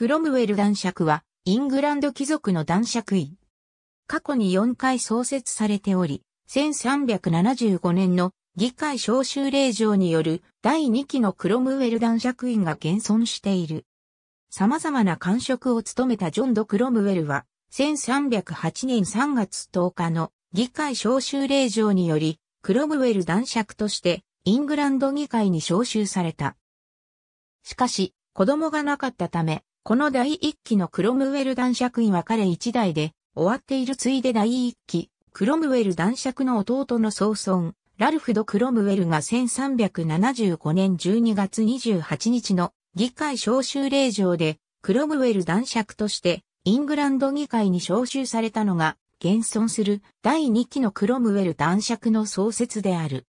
クロムウェル男爵は、イングランド貴族の男爵位。過去に4回創設されており、1375年の議会召集令状による第2期のクロムウェル男爵院が現存している。様々な官職を務めたジョン・ド・クロムウェルは、1308年3月10日の議会召集令状により、クロムウェル男爵としてイングランド議会に召集された。しかし、子供がなかったため、この第一期のクロムウェル男爵位は彼一代で終わっているついで第一期、クロムウェル男爵の弟の総孫、ラルフ・ド・クロムウェルが1375年12月28日の議会招集令状で、クロムウェル男爵としてイングランド議会に招集されたのが、現存する第2期のクロムウェル男爵の創設である。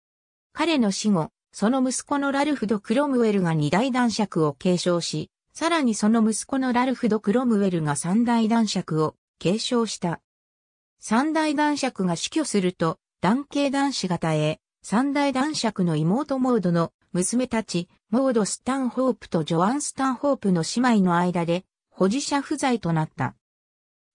彼の死後、その息子のラルフ・ド・クロムウェルが二代男爵を継承し、さらにその息子のラルフ・ド・クロムウェルが三大男爵を継承した。三大男爵が死去すると、男系男子型へ、三大男爵の妹モードの娘たち、モード・スタンホープとジョアン・スタンホープの姉妹の間で、保持者不在となった。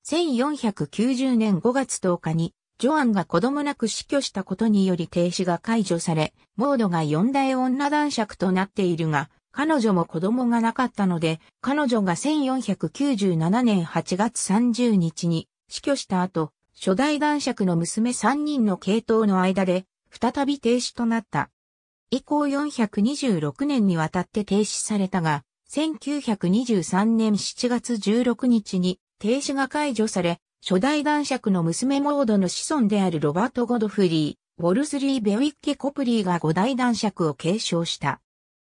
1490年5月10日に、ジョアンが子供なく死去したことにより停止が解除され、モードが四大女男爵となっているが、彼女も子供がなかったので、彼女が1497年8月30日に死去した後、初代男爵の娘3人の系統の間で、再び停止となった。以降426年にわたって停止されたが、1923年7月16日に停止が解除され、初代男爵の娘モードの子孫であるロバート・ゴドフリー、ウォルスリー・ベウィッケ・コプリーが五代男爵を継承した。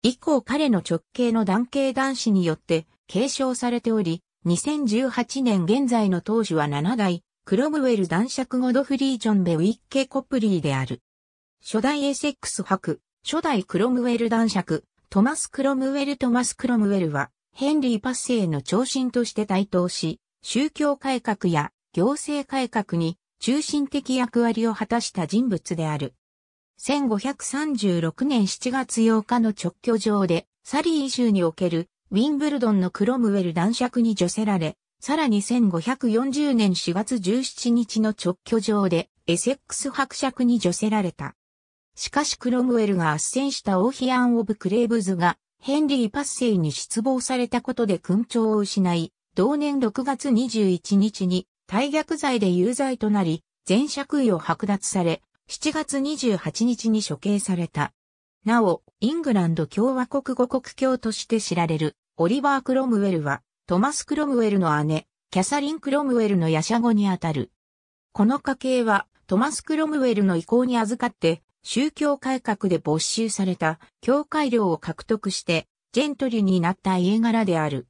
以降彼の直系の男系男子によって継承されており、2018年現在の当主は7代、クロムウェル男爵ゴドフリー・ジョン・ベウィッケ・コプリーである。初代エセックス博、初代クロムウェル男爵、トマス・クロムウェル・トマス・クロムウェルは、ヘンリー・パッセイの長身として台頭し、宗教改革や行政改革に中心的役割を果たした人物である。1536年7月8日の直居場で、サリー州におけるウィンブルドンのクロムウェル男爵に除せられ、さらに1540年4月17日の直居場でエセックス伯爵に除せられた。しかしクロムウェルが圧戦したオーヒアン・オブ・クレーブズがヘンリー・パッセイに失望されたことで勲章を失い、同年6月21日に大逆罪で有罪となり、全爵位を剥奪され、7月28日に処刑された。なお、イングランド共和国語国教として知られるオリバー・クロムウェルは、トマス・クロムウェルの姉、キャサリン・クロムウェルのヤシャ語にあたる。この家系は、トマス・クロムウェルの意向に預かって、宗教改革で没収された教会料を獲得して、ジェントリーになった家柄である。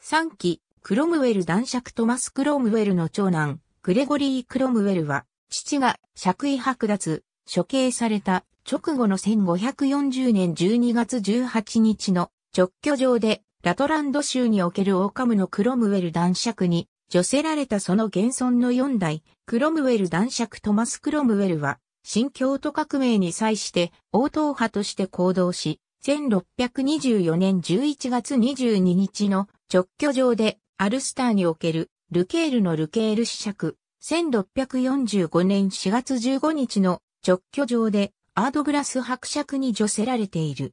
3期、クロムウェル男爵トマス・クロムウェルの長男、グレゴリー・クロムウェルは、父が爵位剥奪、処刑された直後の1540年12月18日の直居場でラトランド州におけるオーカムのクロムウェル男爵に除せられたその現存の4代、クロムウェル男爵トマス・クロムウェルは、新京都革命に際して応答派として行動し、1624年11月22日の直居場でアルスターにおけるルケールのルケール試着、1645年4月15日の直居上でアードグラス伯爵に除せられている。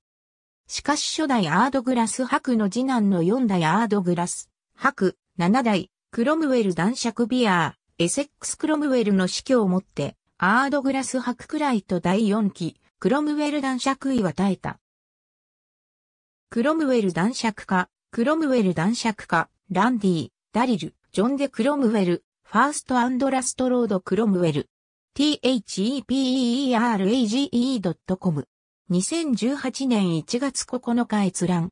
しかし初代アードグラス伯の次男の4代アードグラス伯7代クロムウェル男爵ビアーエセックス・クロムウェルの死去をもってアードグラス伯くらいと第4期クロムウェル男爵位は耐えた。クロムウェル男爵か、クロムウェル男爵か、ランディ、ダリル、ジョン・デ・クロムウェル、ファーストアンドラストロードクロムウェル。thepeerage.com。2018年1月9日閲覧。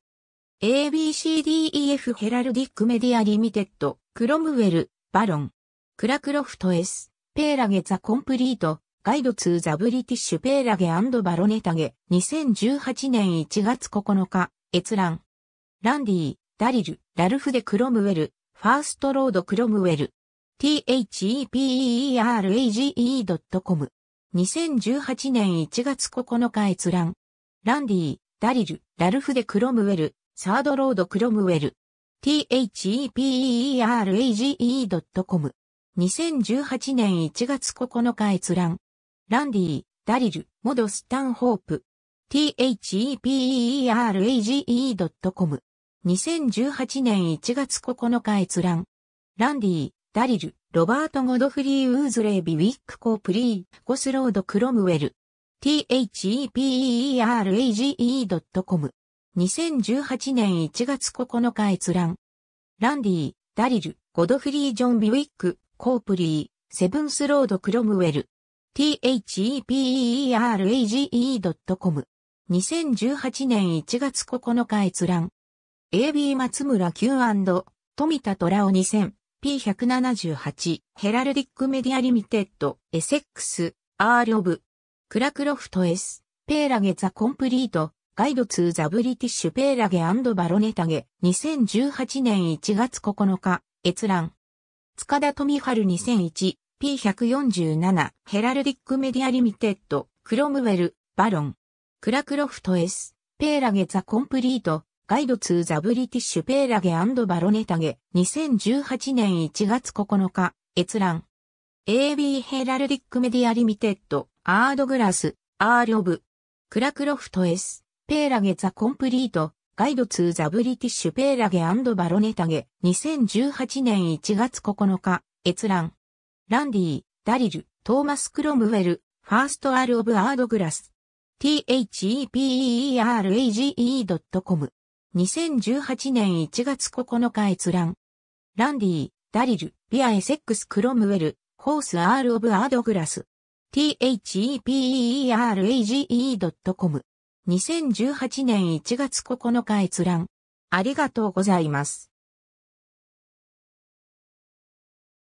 ABCDEF ヘラルディックメディアリミテッド、クロムウェル、バロン。クラクロフト S、ペーラゲザコンプリート、ガイドツーザブリティッシュペーラゲバロネタゲ、2018年1月9日、閲覧。ランディ、ダリル、ラルフデ・クロムウェル、ファーストロード・クロムウェル。theperage.com。2018年1月9日閲覧。ランディ、ダリル、ラルフでクロムウェル、サードロードクロムウェル。theperage.com。2018年1月9日閲覧。ランディ、ダリル、モドスタンホープ。theperage.com。2018年1月9日閲覧。ランディ、ダリル、ロバート・ゴドフリー・ウーズレイ・ビウィック・コープリー、ゴスロード・クロムウェル、theperage.com。2018年1月9日閲覧。ランディ、ダリル、ゴドフリー・ジョン・ビウィック、コープリー、セブンスロード・クロムウェル。theperage.com。2018年1月9日閲覧。AB 松村 Q& 富田虎夫2000。P178 ヘラルディックメディアリミテッドエセックスアールオブクラクロフト S ペーラゲザコンプリートガイドツーザブリティッシュペーラゲバロネタゲ2018年1月9日閲覧塚田富春 2001P147 ヘラルディックメディアリミテッドクロムウェルバロンクラクロフト S ペーラゲザコンプリートガイドツーザブリティッシュペーラゲバロネタゲ、2018年1月9日、閲覧。AB ヘラルディックメディアリミテッド、アードグラス、アールオブ、クラクロフト S、ペーラゲザコンプリート、ガイドツーザブリティッシュペーラゲバロネタゲ、2018年1月9日、閲覧。ランディ、ダリル、トーマス・クロムウェル、ファーストアールオブアードグラス。t h e p e r a g e c o m 2018年1月9日閲覧。ランディ、ダリル、ビアエセックスクロムウェル、ホースアールオブアードグラス。thepeerage.com。2018年1月9日閲覧。ありがとうございます。